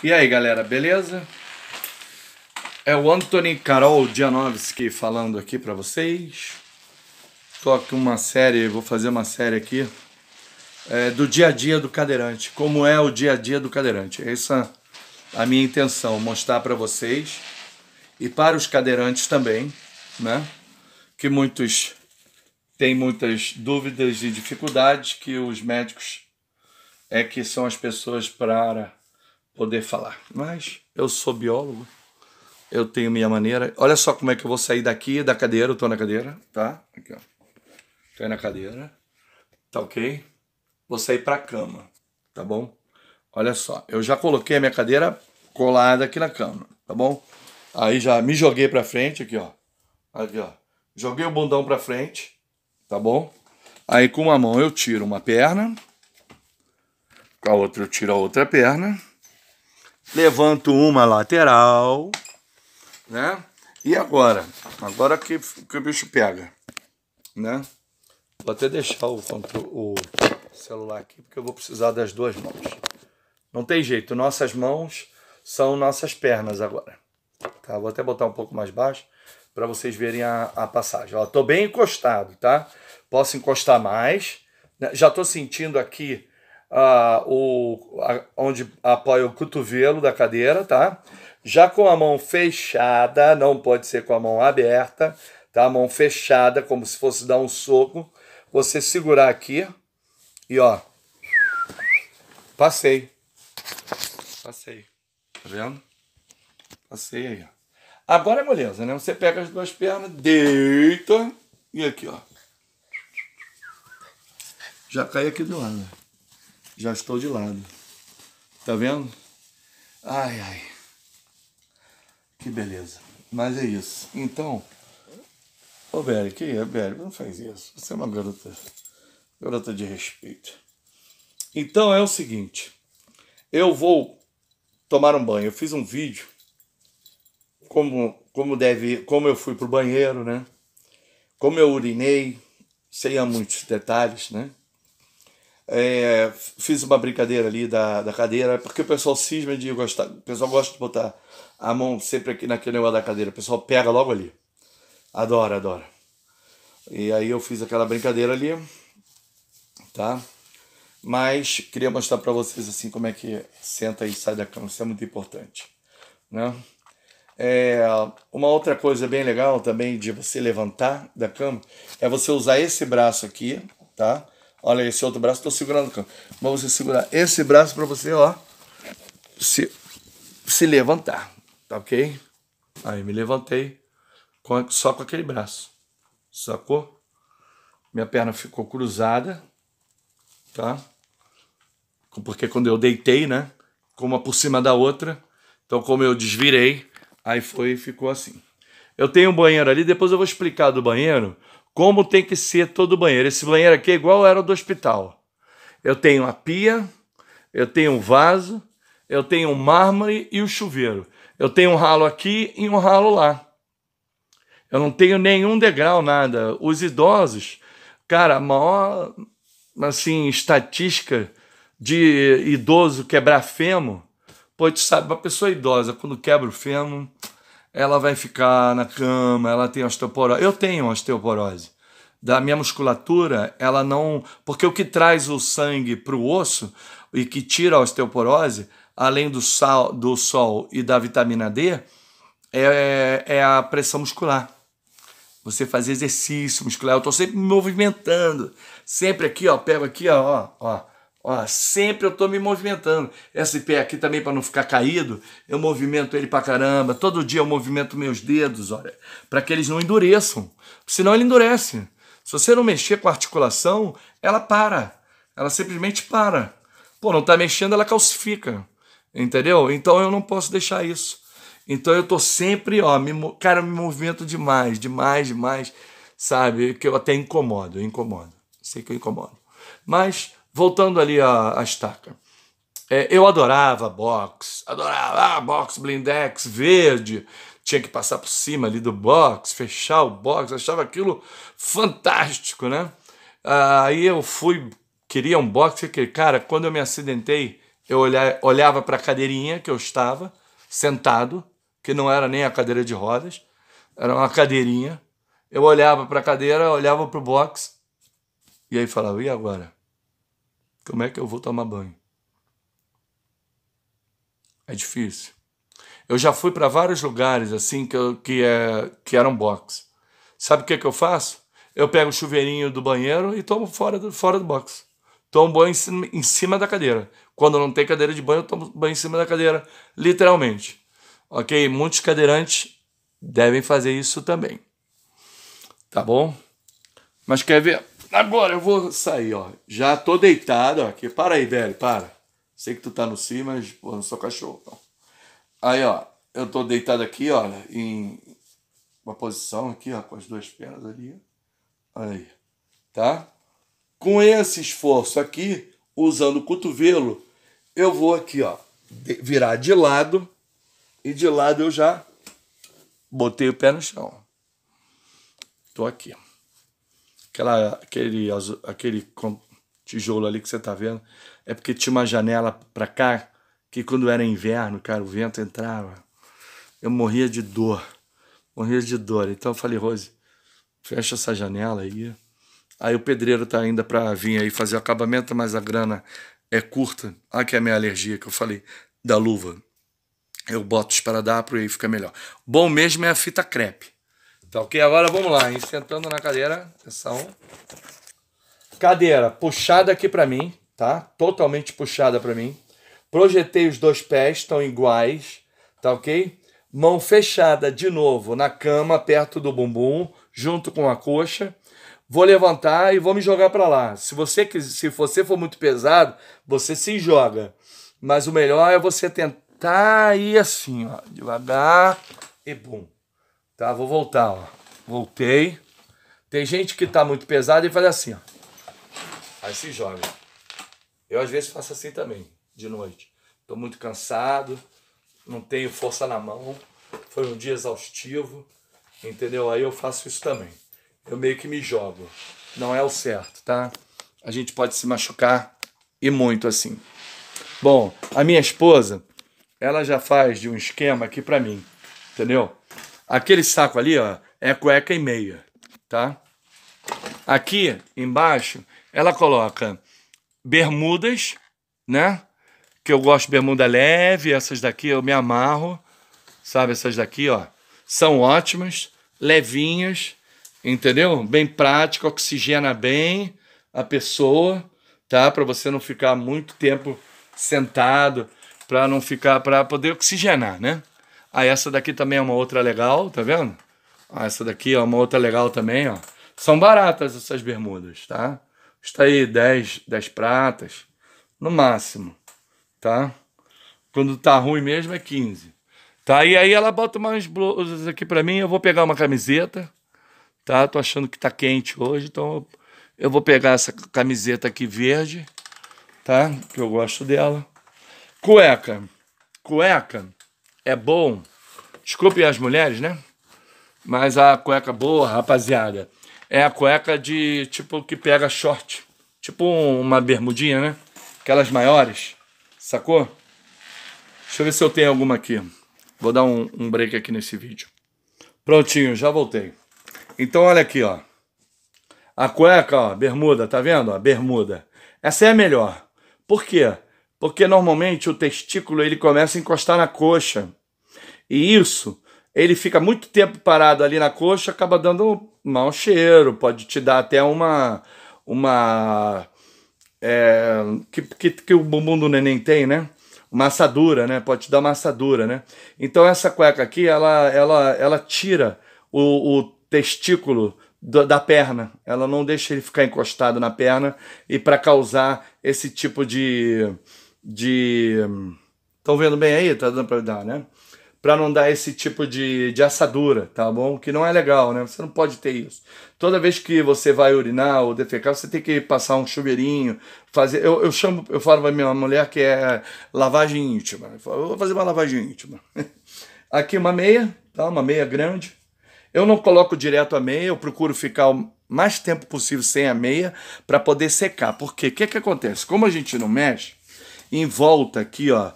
E aí galera, beleza? É o Anthony Carol Dianovski falando aqui para vocês. Tô aqui uma série, vou fazer uma série aqui é, do dia a dia do cadeirante. Como é o dia a dia do cadeirante? Essa é a minha intenção, mostrar para vocês e para os cadeirantes também, né? Que muitos têm muitas dúvidas e dificuldades que os médicos é que são as pessoas para poder falar. Mas eu sou biólogo, eu tenho minha maneira. Olha só como é que eu vou sair daqui da cadeira. Eu tô na cadeira, tá? Aqui, ó. Tô na cadeira. Tá ok? Vou sair pra cama, tá bom? Olha só, eu já coloquei a minha cadeira colada aqui na cama, tá bom? Aí já me joguei pra frente, aqui, ó. Aqui, ó. Joguei o bundão pra frente, tá bom? Aí com uma mão eu tiro uma perna, com a outra eu tiro a outra perna levanto uma lateral, né? E agora? Agora que, que o bicho pega, né? Vou até deixar o, o celular aqui, porque eu vou precisar das duas mãos. Não tem jeito, nossas mãos são nossas pernas agora. Tá? Vou até botar um pouco mais baixo para vocês verem a, a passagem. Ó, tô bem encostado, tá? Posso encostar mais. Né? Já tô sentindo aqui ah, o, a, onde apoia o cotovelo da cadeira, tá? Já com a mão fechada, não pode ser com a mão aberta, tá? A mão fechada, como se fosse dar um soco. Você segurar aqui e ó. Passei. Passei. Tá vendo? Passei aí, ó. Agora é moleza, né? Você pega as duas pernas, deita e aqui, ó. Já cai aqui do lado, né? já estou de lado. Tá vendo? Ai, ai. Que beleza. Mas é isso. Então, ô Beri, que é, Beri? Não faz isso. Você é uma garota, garota de respeito. Então é o seguinte. Eu vou tomar um banho. Eu fiz um vídeo como como deve, como eu fui pro banheiro, né? Como eu urinei, sei há muitos detalhes, né? É, fiz uma brincadeira ali da, da cadeira, porque o pessoal cisma de gostar, o pessoal gosta de botar a mão sempre aqui naquele negócio da cadeira, o pessoal pega logo ali. Adora, adora. E aí eu fiz aquela brincadeira ali, tá? Mas queria mostrar para vocês assim como é que senta e sai da cama, isso é muito importante, né? É, uma outra coisa bem legal também de você levantar da cama é você usar esse braço aqui, tá? Olha esse outro braço, estou segurando. Mas você segurar esse braço para você, ó, se, se levantar, tá ok? Aí me levantei com, só com aquele braço, sacou? Minha perna ficou cruzada, tá? Porque quando eu deitei, né? Com uma por cima da outra, então como eu desvirei, aí foi ficou assim. Eu tenho um banheiro ali, depois eu vou explicar do banheiro, como tem que ser todo banheiro. Esse banheiro aqui é igual era o do hospital. Eu tenho a pia, eu tenho um vaso, eu tenho um mármore e o um chuveiro. Eu tenho um ralo aqui e um ralo lá. Eu não tenho nenhum degrau, nada. Os idosos, cara, a maior assim, estatística de idoso quebrar fêmur, pô, tu sabe, uma pessoa idosa, quando quebra o fêmur, ela vai ficar na cama, ela tem osteoporose. Eu tenho osteoporose. Da minha musculatura, ela não. Porque o que traz o sangue para o osso e que tira a osteoporose, além do, sal, do sol e da vitamina D, é, é a pressão muscular. Você fazer exercício muscular. Eu estou sempre me movimentando. Sempre aqui, ó. Pego aqui, ó, ó Ó, sempre eu estou me movimentando. Esse pé aqui também para não ficar caído, eu movimento ele para caramba. Todo dia eu movimento meus dedos, olha, para que eles não endureçam. Senão ele endurece. Se você não mexer com a articulação, ela para. Ela simplesmente para. Pô, não está mexendo, ela calcifica. Entendeu? Então eu não posso deixar isso. Então eu tô sempre, ó, me, cara, me movimento demais, demais, demais, sabe? Que eu até incomodo, eu incomodo. Sei que eu incomodo. Mas voltando ali à, à estaca. É, eu adorava box, adorava ah, box, blindex, verde, tinha que passar por cima ali do box, fechar o box, achava aquilo fantástico, né? Aí eu fui, queria um box, que cara, quando eu me acidentei, eu olhava para a cadeirinha que eu estava, sentado, que não era nem a cadeira de rodas, era uma cadeirinha. Eu olhava para a cadeira, olhava para o box, e aí falava, e agora? Como é que eu vou tomar banho? É difícil. Eu já fui para vários lugares assim que, eu, que, é, que eram box. Sabe o que, que eu faço? Eu pego o chuveirinho do banheiro e tomo fora do, fora do box. Tomo banho em cima, em cima da cadeira. Quando não tem cadeira de banho, eu tomo banho em cima da cadeira, literalmente. Ok? Muitos cadeirantes devem fazer isso também. Tá bom? Mas quer ver? Agora eu vou sair, ó. Já tô deitado, ó. Aqui. Para aí, velho, para. Sei que tu tá no cima mas, pô, não sou cachorro. Não. Aí, ó. Eu tô deitado aqui, ó, em uma posição aqui, ó, com as duas pernas ali. Aí, tá? Com esse esforço aqui, usando o cotovelo, eu vou aqui, ó, virar de lado. E de lado eu já botei o pé no chão. Tô aqui, ó aquela, aquele, aquele tijolo ali que você está vendo, é porque tinha uma janela para cá que quando era inverno, cara, o vento entrava. Eu morria de dor, morria de dor. Então eu falei, Rose, fecha essa janela aí. Aí o pedreiro tá ainda para vir aí fazer o acabamento, mas a grana é curta. Ah, que é a minha alergia que eu falei da luva. Eu boto os esparadrapo e aí fica melhor. Bom mesmo é a fita crepe. Tá ok? Agora vamos lá, hein? Sentando na cadeira, atenção. Cadeira puxada aqui para mim, tá? Totalmente puxada para mim. Projetei os dois pés, estão iguais, tá ok? Mão fechada de novo na cama, perto do bumbum, junto com a coxa. Vou levantar e vou me jogar para lá. Se você se você for muito pesado, você se joga. Mas o melhor é você tentar ir assim, ó, devagar e bum. Tá, vou voltar, ó. Voltei. Tem gente que tá muito pesada e faz assim, ó. Aí se joga. Eu às vezes faço assim também, de noite. Tô muito cansado, não tenho força na mão. Foi um dia exaustivo, entendeu? Aí eu faço isso também. Eu meio que me jogo. Não é o certo, tá? A gente pode se machucar e muito assim. Bom, a minha esposa, ela já faz de um esquema aqui para mim, entendeu? Aquele saco ali, ó, é cueca e meia, tá? Aqui embaixo, ela coloca bermudas, né? Que eu gosto de bermuda leve, essas daqui eu me amarro, sabe? Essas daqui, ó, são ótimas, levinhas, entendeu? Bem prática, oxigena bem a pessoa, tá? Para você não ficar muito tempo sentado, para não ficar, para poder oxigenar, né? Ah, essa daqui também é uma outra legal, tá vendo? Ah, essa daqui é uma outra legal também, ó. São baratas essas bermudas, tá? Está aí 10, 10 pratas, no máximo, tá? Quando tá ruim mesmo é 15. Tá? E aí ela bota umas blusas aqui para mim, eu vou pegar uma camiseta, tá? Tô achando que tá quente hoje, então eu vou pegar essa camiseta aqui verde, tá? Que eu gosto dela. Cueca. Cueca é bom. Desculpe as mulheres, né? Mas a cueca boa, rapaziada, é a cueca de tipo que pega short. Tipo uma bermudinha, né? Aquelas maiores. Sacou? Deixa eu ver se eu tenho alguma aqui. Vou dar um, um break aqui nesse vídeo. Prontinho, já voltei. Então olha aqui, ó. A cueca, ó, bermuda, tá vendo? A bermuda. Essa é a melhor. Por quê? Porque normalmente o testículo ele começa a encostar na coxa. E isso, ele fica muito tempo parado ali na coxa, acaba dando um mau cheiro, pode te dar até uma. uma é, que, que, que o bumbum do neném tem, né? Uma assadura, né? Pode te dar uma assadura, né? Então essa cueca aqui, ela, ela, ela tira o, o testículo da perna. Ela não deixa ele ficar encostado na perna e para causar esse tipo de de vendo bem aí? Tá dando para dar, né? para não dar esse tipo de, de assadura, tá bom? Que não é legal, né? Você não pode ter isso. Toda vez que você vai urinar ou defecar, você tem que passar um chuveirinho, fazer. Eu, eu chamo, eu falo pra minha mulher que é lavagem íntima. Eu, falo, eu vou fazer uma lavagem íntima. Aqui uma meia, tá? Uma meia grande. Eu não coloco direto a meia, eu procuro ficar o mais tempo possível sem a meia para poder secar. Porque o que, que acontece? Como a gente não mexe, em volta aqui, ó